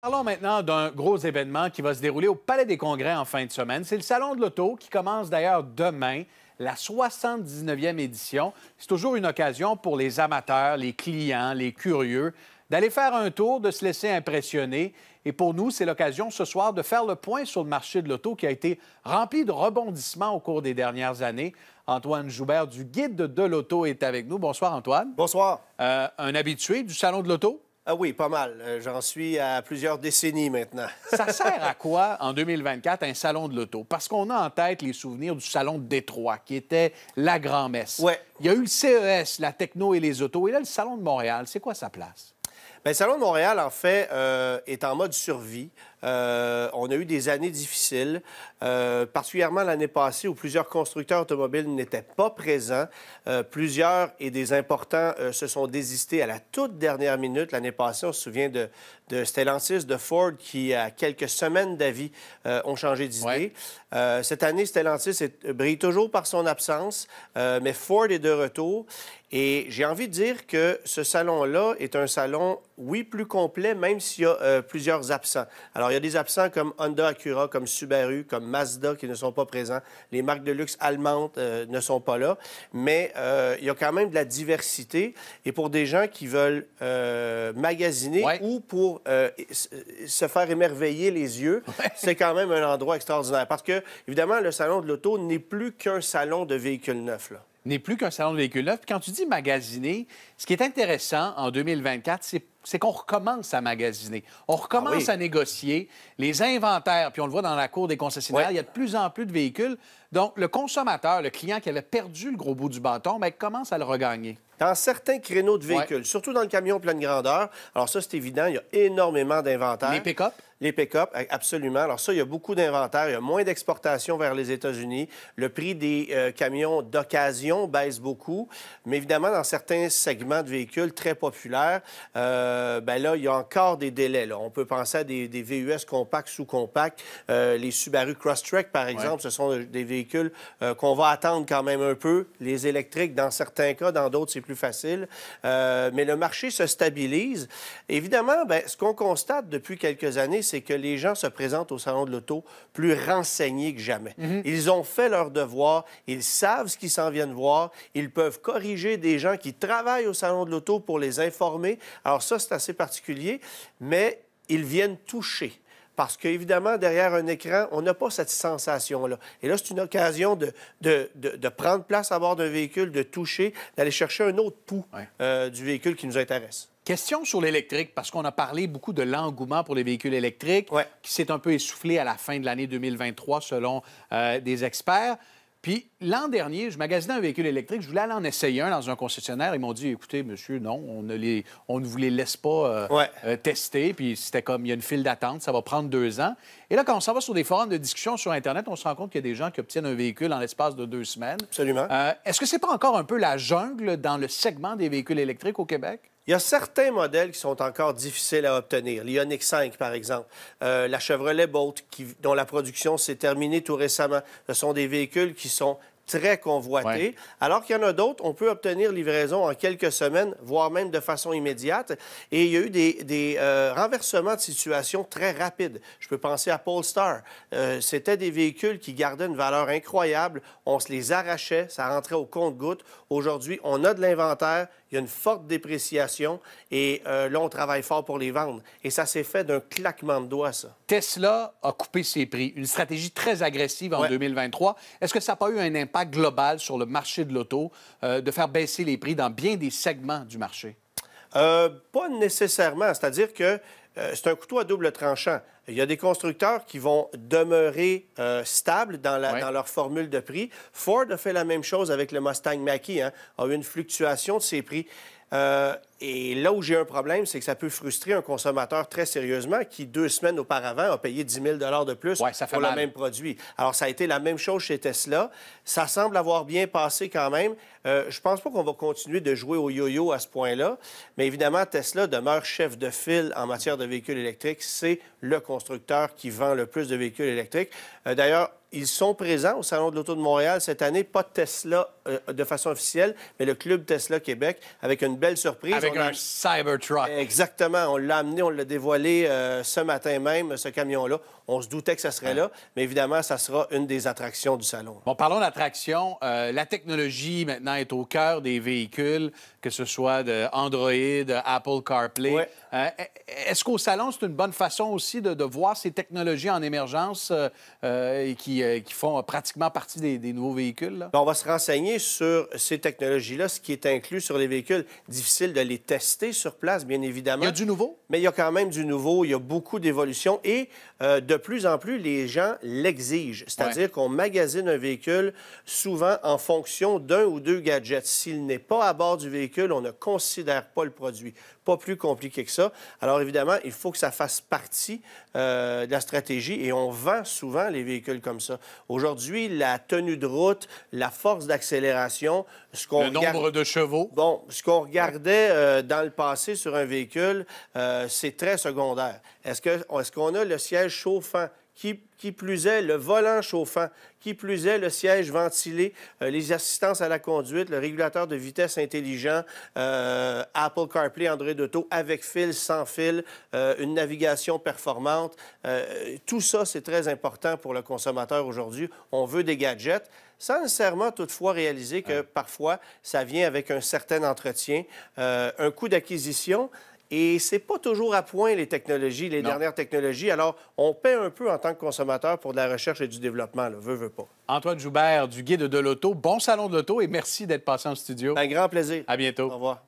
Parlons maintenant d'un gros événement qui va se dérouler au Palais des Congrès en fin de semaine. C'est le Salon de l'Auto qui commence d'ailleurs demain, la 79e édition. C'est toujours une occasion pour les amateurs, les clients, les curieux d'aller faire un tour, de se laisser impressionner. Et pour nous, c'est l'occasion ce soir de faire le point sur le marché de l'auto qui a été rempli de rebondissements au cours des dernières années. Antoine Joubert du Guide de l'auto est avec nous. Bonsoir Antoine. Bonsoir. Euh, un habitué du Salon de l'auto? Ah oui, pas mal. Euh, j'en suis à plusieurs décennies maintenant. ça sert à quoi, en 2024, un salon de l'auto? Parce qu'on a en tête les souvenirs du salon de Détroit, qui était la grand-messe. Ouais. Il y a eu le CES, la techno et les autos. Et là, le salon de Montréal, c'est quoi sa place? Bien, le Salon de Montréal, en fait, euh, est en mode survie. Euh, on a eu des années difficiles, euh, particulièrement l'année passée où plusieurs constructeurs automobiles n'étaient pas présents. Euh, plusieurs et des importants se sont désistés à la toute dernière minute. L'année passée, on se souvient de, de Stellantis, de Ford, qui, à quelques semaines d'avis, ont changé d'idée. cette année, Stellantis brille toujours par son absence, mais Ford est de retour. Et j'ai envie de dire que ce salon-là est un salon, oui, plus complet, même s'il y a plusieurs absents. Alors, il y a des absents comme Honda Acura, comme Subaru, comme Mazda qui ne sont pas présents. Les marques de luxe allemandes euh, ne sont pas là. Mais euh, il y a quand même de la diversité. Et pour des gens qui veulent euh, magasiner ou pour se faire émerveiller les yeux, c'est quand même un endroit extraordinaire. Parce que, évidemment, le salon de l'auto n'est plus qu'un salon de véhicules neufs n'est plus qu'un salon de véhicules neufs. quand tu dis magasiner, ce qui est intéressant en 2024, c'est qu'on recommence à magasiner. On ah recommence à négocier les inventaires. Puis on le voit dans la cour des concessionnaires, il y a de plus en plus de véhicules. Donc, le consommateur, le client qui avait perdu le gros bout du bâton, bien, commence à le regagner. Dans certains créneaux de véhicules, surtout dans le camion pleine grandeur, alors ça, c'est évident, il y a énormément d'inventaires. Les pick-up? les pick-up, absolument. Alors ça, il y a beaucoup d'inventaire. Il y a moins d'exportations vers les États-Unis. Le prix des euh, camions d'occasion baisse beaucoup. Mais évidemment, dans certains segments de véhicules très populaires, euh, ben là, il y a encore des délais. On peut penser à des, VUS compacts, sous-compacts. Euh, les Subaru Crosstrek, par exemple, ce sont des véhicules euh, qu'on va attendre quand même un peu. Les électriques, dans certains cas, dans d'autres, c'est plus facile. mais le marché se stabilise. Évidemment, ben, ce qu'on constate depuis quelques années, c'est que les gens se présentent au Salon de l'Auto plus renseignés que jamais. Mhm. Ils ont fait leur devoir, ils savent ce qu'ils s'en viennent voir, ils peuvent corriger des gens qui travaillent au Salon de l'Auto pour les informer. Alors ça, c'est assez particulier, mais ils viennent toucher parce qu'évidemment, derrière un écran, on n'a pas cette sensation-là. Et là, c'est une occasion de, prendre place à bord d'un véhicule, de toucher, d'aller chercher un autre pouls euh, du véhicule qui nous intéresse. Question sur l'électrique, parce qu'on a parlé beaucoup de l'engouement pour les véhicules électriques, qui s'est un peu essoufflé à la fin de l'année 2023, selon euh, des experts. Puis l'an dernier, je magasinais un véhicule électrique, je voulais aller en essayer un dans un concessionnaire. Ils m'ont dit écoutez, monsieur, non, on ne, on vous les laisse pas euh, euh, tester. Puis c'était comme il y a une file d'attente, ça va prendre deux ans. Et là, quand on s'en va sur des forums de discussion sur Internet, on se rend compte qu'il y a des gens qui obtiennent un véhicule en l'espace de deux semaines. Absolument. Euh, est-ce que c'est pas encore un peu la jungle dans le segment des véhicules électriques au Québec? Il y a certains modèles qui sont encore difficiles à obtenir. L'Ioniq 5, par exemple, euh, la Chevrolet Bolt, dont la production s'est terminée tout récemment. Ce sont des véhicules qui sont très convoité. Alors qu'il y en a d'autres, on peut obtenir livraison en quelques semaines, voire même de façon immédiate. Et il y a eu des, des euh, renversements de situation très rapides. Je peux penser à Polestar. Euh, c'était des véhicules qui gardaient une valeur incroyable. On se les arrachait, ça rentrait au compte-goutte. Aujourd'hui, on a de l'inventaire, il y a une forte dépréciation et euh, là, on travaille fort pour les vendre. Et ça s'est fait d'un claquement de doigts, ça. Tesla a coupé ses prix. Une stratégie très agressive en 2023. Est-ce que ça n'a pas eu un impact global sur le marché de l'auto, euh, de faire baisser les prix dans bien des segments du marché? Euh, pas nécessairement. C'est-à-dire que euh, c'est un couteau à double tranchant. Il y a des constructeurs qui vont demeurer stables dans, la, dans, leur formule de prix. Ford a fait la même chose avec le Mustang mach hein, a eu une fluctuation de ses prix. Euh, et là où j'ai un problème, c'est que ça peut frustrer un consommateur très sérieusement qui, deux semaines auparavant, a payé 10 000 de plus pour le même produit. Alors, ça a été la même chose chez Tesla. Ça semble avoir bien passé quand même. Euh, je pense pas qu'on va continuer de jouer au yo-yo à ce point-là, mais évidemment, Tesla demeure chef de file en matière de véhicules électriques. C'est le constructeur qui vend le plus de véhicules électriques. Euh, d'ailleurs, ils sont présents au Salon de l'Auto de Montréal cette année, pas Tesla euh, de façon officielle, mais le Club Tesla Québec, avec une belle surprise. Avec un Cybertruck. Exactement. On l'a amené, on l'a dévoilé euh, ce matin même, ce camion-là. On se doutait que ça serait là, mais évidemment, ça sera une des attractions du Salon. Bon, parlons d'attractions. Euh, la technologie, maintenant, est au cœur des véhicules, que ce soit de Android, Apple CarPlay. Est-ce qu'au Salon, c'est une bonne façon aussi de, de voir ces technologies en émergence et qui euh, qui, font pratiquement partie des, nouveaux véhicules? On va se renseigner sur ces technologies-là, ce qui est inclus sur les véhicules. Difficile de les tester sur place, bien évidemment. Il y a du nouveau? Mais il y a quand même du nouveau. Il y a beaucoup d'évolutions et euh, de plus en plus, les gens l'exigent. C'est-à-dire qu'on magasine un véhicule souvent en fonction d'un ou deux gadgets. S'il n'est pas à bord du véhicule, on ne considère pas le produit. Pas plus compliqué que ça. Alors évidemment, il faut que ça fasse partie euh, de la stratégie et on vend souvent les véhicules comme ça. Aujourd'hui, la tenue de route, la force d'accélération, ce qu'on le nombre de chevaux. Bon, ce qu'on regardait euh, dans le passé sur un véhicule, euh, c'est très secondaire. Est-ce que est-ce qu'on a le siège chauffant qui, plus est le volant chauffant, qui plus est le siège ventilé, euh, les assistances à la conduite, le régulateur de vitesse intelligent, euh, Apple CarPlay, Android Auto avec fil, sans fil, euh, une navigation performante. tout ça, c'est très important pour le consommateur aujourd'hui. On veut des gadgets sans nécessairement toutefois réaliser que parfois ça vient avec un certain entretien, un coût d'acquisition. Et c'est pas toujours à point les technologies, les dernières technologies. Alors, on paie un peu en tant que consommateur pour de la recherche et du développement, Le veut, veut pas. Antoine Joubert, du guide de l'auto, bon salon de l'auto et merci d'être passé en studio. Un grand plaisir. À bientôt. Au revoir.